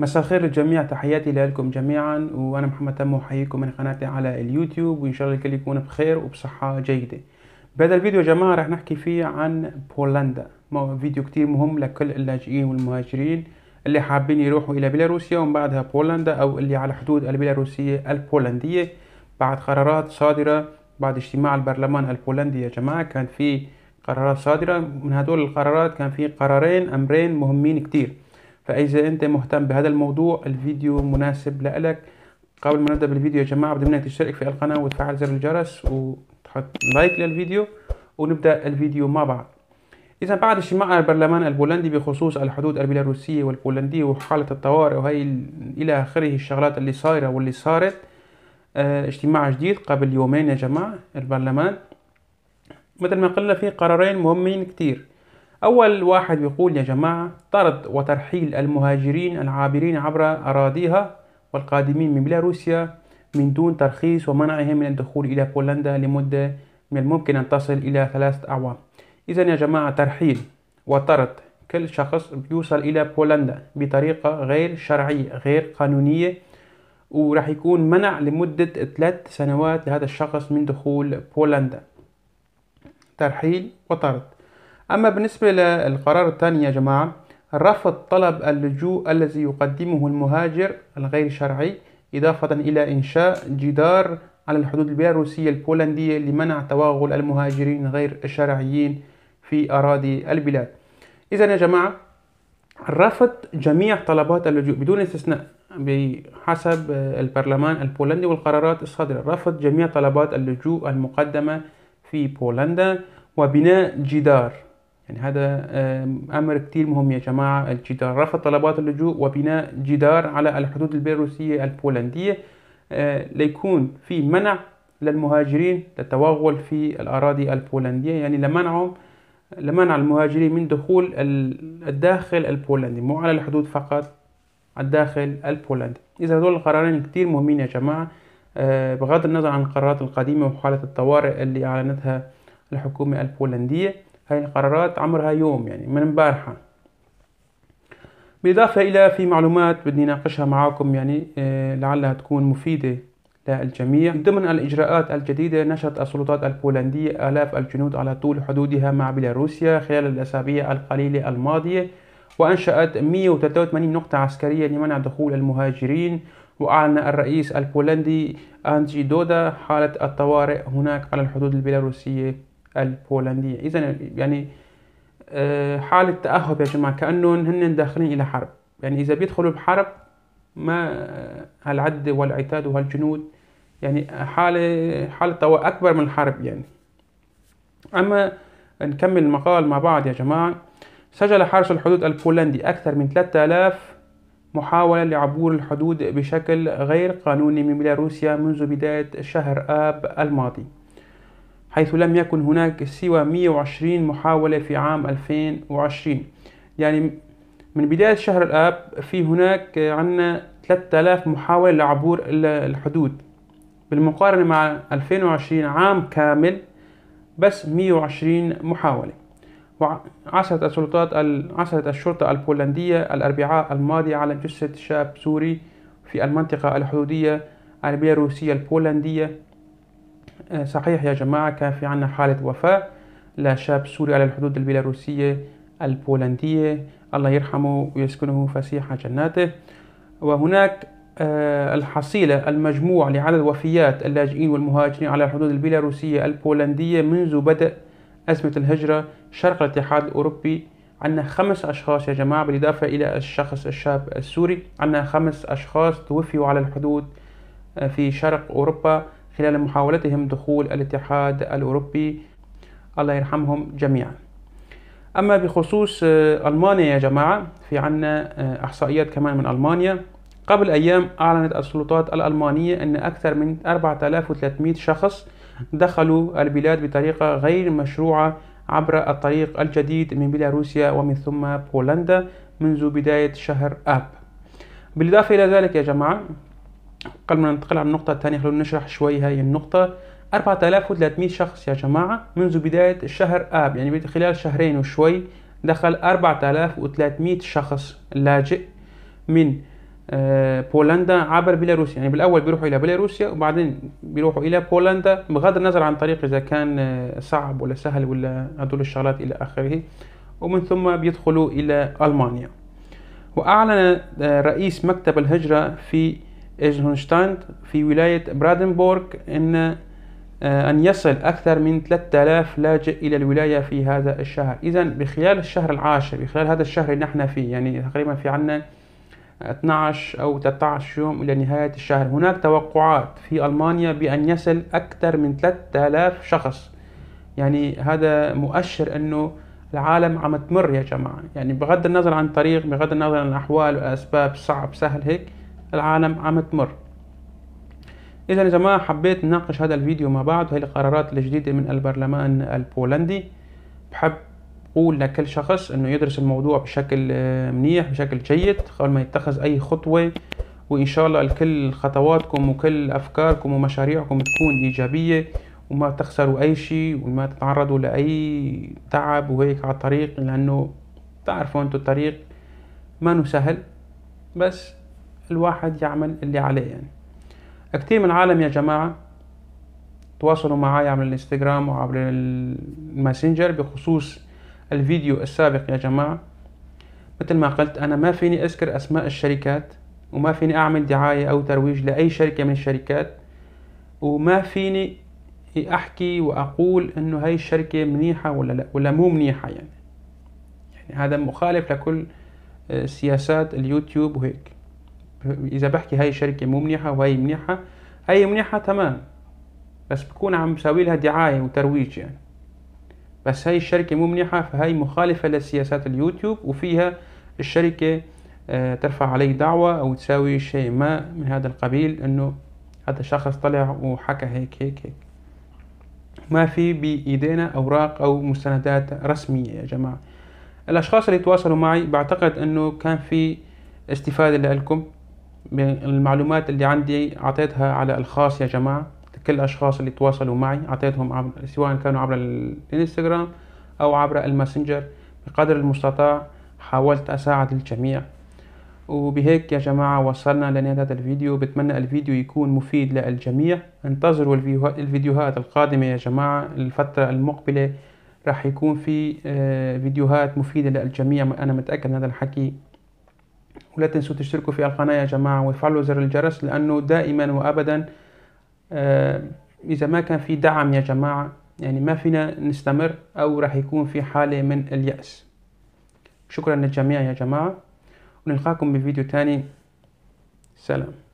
مساء الخير للجميع تحياتي لكم جميعا وانا محمد تمو احييكم من قناتي على اليوتيوب وان شاء الله الكل يكون بخير وبصحه جيده بهذا الفيديو يا جماعه رح نحكي فيه عن بولندا فيديو كتير مهم لكل اللاجئين والمهاجرين اللي حابين يروحوا الى بيلاروسيا ومن بعدها بولندا او اللي على حدود البيلاروسيه البولنديه بعد قرارات صادره بعد اجتماع البرلمان البولندي يا جماعه كان في قرارات صادره من هدول القرارات كان في قرارين امرين مهمين كتير فإذا أنت مهتم بهذا الموضوع الفيديو مناسب لك قبل ما نبدأ بالفيديو يا جماعة بدي منك تشترك في القناة وتفعل زر الجرس وتحط لايك للفيديو ونبدأ الفيديو مع بعض إذا بعد اجتماع البرلمان البولندي بخصوص الحدود البيلاروسية والبولندية وحالة الطوارئ وهي إلى آخره الشغلات اللي صايرة واللي صارت آه، اجتماع جديد قبل يومين يا جماعة البرلمان مثل ما قلنا في قرارين مهمين كتير أول واحد بيقول يا جماعة طرد وترحيل المهاجرين العابرين عبر أراضيها والقادمين من بيلاروسيا من دون ترخيص ومنعهم من الدخول إلى بولندا لمدة من الممكن أن تصل إلى ثلاثة أعوام إذا يا جماعة ترحيل وطرد كل شخص بيوصل إلى بولندا بطريقة غير شرعية غير قانونية وراح يكون منع لمدة ثلاث سنوات لهذا الشخص من دخول بولندا ترحيل وطرد أما بالنسبة للقرار الثاني يا جماعة رفض طلب اللجوء الذي يقدمه المهاجر الغير شرعي إضافة إلى إنشاء جدار على الحدود البيلاروسية البولندية لمنع توغل المهاجرين غير الشرعيين في أراضي البلاد إذا يا جماعة رفض جميع طلبات اللجوء بدون استثناء بحسب البرلمان البولندي والقرارات الصادرة رفض جميع طلبات اللجوء المقدمة في بولندا وبناء جدار يعني هذا أمر كتير مهم يا جماعة الجدار رفض طلبات اللجوء وبناء جدار على الحدود البيروسيه البولندية آه، ليكون في منع للمهاجرين للتوغل في الأراضي البولندية يعني لمنعهم لمنع المهاجرين من دخول الداخل البولندي مو على الحدود فقط الداخل البولندي إذا هذول القرارين كتير مهمين يا جماعة آه، بغض النظر عن القرارات القديمة وحالة الطوارئ اللي أعلنتها الحكومة البولندية هاي القرارات عمرها يوم يعني من امبارحة بالإضافة إلى في معلومات بدي ناقشها معاكم يعني آه، لعلها تكون مفيدة للجميع ضمن الإجراءات الجديدة نشرت السلطات البولندية آلاف الجنود على طول حدودها مع بيلاروسيا خلال الأسابيع القليلة الماضية وأنشأت 183 نقطة عسكرية لمنع دخول المهاجرين وأعلن الرئيس البولندي أنجي دودا حالة الطوارئ هناك على الحدود البيلاروسية البولندية إذا يعني آه، حالة تأهب يا جماعة كأنه هن داخلين إلى حرب يعني إذا بيدخلوا بحرب ما هالعد والعتاد وهالجنود يعني حالة حالة أكبر من الحرب يعني أما نكمل المقال مع بعض يا جماعة سجل حرس الحدود البولندي أكثر من 3000 محاولة لعبور الحدود بشكل غير قانوني من بيلاروسيا منذ بداية شهر آب الماضي حيث لم يكن هناك سوى 120 محاولة في عام 2020 يعني من بداية شهر الآب في هناك عنا 3000 محاولة لعبور الحدود بالمقارنة مع 2020 عام كامل بس 120 محاولة وعثرت السلطات عثرت الشرطة البولندية الأربعاء الماضي على جثة شاب سوري في المنطقة الحدودية البيلاروسية البولندية آه، صحيح يا جماعة كان في عنا حالة وفاة لشاب سوري على الحدود البيلاروسية البولندية الله يرحمه ويسكنه فسيح جناته وهناك آه، الحصيلة المجموع لعدد وفيات اللاجئين والمهاجرين على الحدود البيلاروسية البولندية منذ بدء أزمة الهجرة شرق الاتحاد الأوروبي عندنا خمس أشخاص يا جماعة بالإضافة إلى الشخص الشاب السوري عندنا خمس أشخاص توفيوا على الحدود آه، في شرق أوروبا خلال محاولتهم دخول الاتحاد الأوروبي الله يرحمهم جميعا أما بخصوص آه، ألمانيا يا جماعة في عنا آه، إحصائيات كمان من ألمانيا قبل أيام أعلنت السلطات الألمانية أن أكثر من 4300 شخص دخلوا البلاد بطريقة غير مشروعة عبر الطريق الجديد من بيلاروسيا ومن ثم بولندا منذ بداية شهر آب بالإضافة إلى ذلك يا جماعة قبل ما ننتقل على النقطة الثانية خلونا نشرح شوي هاي النقطة 4300 شخص يا جماعة منذ بداية الشهر آب يعني خلال شهرين وشوي دخل 4300 شخص لاجئ من آه، بولندا عبر بيلاروسيا يعني بالاول بيروحوا الى بيلاروسيا وبعدين بيروحوا الى بولندا بغض النظر عن طريق اذا كان آه، صعب ولا سهل ولا هدول الشغلات الى اخره ومن ثم بيدخلوا الى المانيا واعلن آه، رئيس مكتب الهجره في إيجنهونشتاين في ولاية برادنبورغ أن آه، أن يصل أكثر من 3000 لاجئ إلى الولاية في هذا الشهر إذا بخلال الشهر العاشر بخلال هذا الشهر اللي نحن فيه يعني تقريبا في عنا 12 أو 13 يوم إلى نهاية الشهر هناك توقعات في ألمانيا بأن يصل أكثر من 3000 شخص يعني هذا مؤشر أنه العالم عم تمر يا جماعة يعني بغض النظر عن الطريق بغض النظر عن الأحوال والأسباب صعب سهل هيك العالم عم تمر اذا يا جماعه حبيت نناقش هذا الفيديو مع بعض هي القرارات الجديده من البرلمان البولندي بحب اقول لكل شخص انه يدرس الموضوع بشكل آه، منيح بشكل جيد قبل ما يتخذ اي خطوه وان شاء الله الكل خطواتكم وكل افكاركم ومشاريعكم تكون ايجابيه وما تخسروا اي شيء وما تتعرضوا لاي تعب وهيك على الطريق لانه تعرفوا انتو الطريق ما سهل بس الواحد يعمل اللي عليه يعني كتير من العالم يا جماعة تواصلوا معي عبر الانستغرام وعبر الماسنجر بخصوص الفيديو السابق يا جماعة مثل ما قلت أنا ما فيني أذكر أسماء الشركات وما فيني أعمل دعاية أو ترويج لأي شركة من الشركات وما فيني أحكي وأقول إنه هاي الشركة منيحة ولا لا ولا مو منيحة يعني يعني هذا مخالف لكل آه، سياسات اليوتيوب وهيك اذا بحكي هاي الشركه منيحه وهي منيحه هاي منيحه تمام بس بكون عم بسوي لها دعايه وترويج يعني بس هاي الشركه مو منيحه فهي مخالفه لسياسات اليوتيوب وفيها الشركه آه، ترفع علي دعوة أو تساوي شيء ما من هذا القبيل إنه هذا الشخص طلع وحكى هيك هيك هيك ما في بإيدينا أوراق أو مستندات رسمية يا جماعة الأشخاص اللي تواصلوا معي بعتقد إنه كان في استفادة لكم المعلومات اللي عندي اعطيتها على الخاص يا جماعه كل الاشخاص اللي تواصلوا معي اعطيتهم عبر سواء كانوا عبر الانستغرام او عبر الماسنجر بقدر المستطاع حاولت اساعد الجميع وبهيك يا جماعة وصلنا لنهاية هذا الفيديو بتمنى الفيديو يكون مفيد للجميع انتظروا الفيديوهات القادمة يا جماعة الفترة المقبلة راح يكون في آه، فيديوهات مفيدة للجميع أنا متأكد من هذا الحكي ولا تنسوا تشتركوا في القناة يا جماعة وتفعلوا زر الجرس لأنه دائما وأبدا آه، إذا ما كان في دعم يا جماعة يعني ما فينا نستمر أو راح يكون في حالة من اليأس شكرا للجميع يا جماعة ونلقاكم بفيديو تاني سلام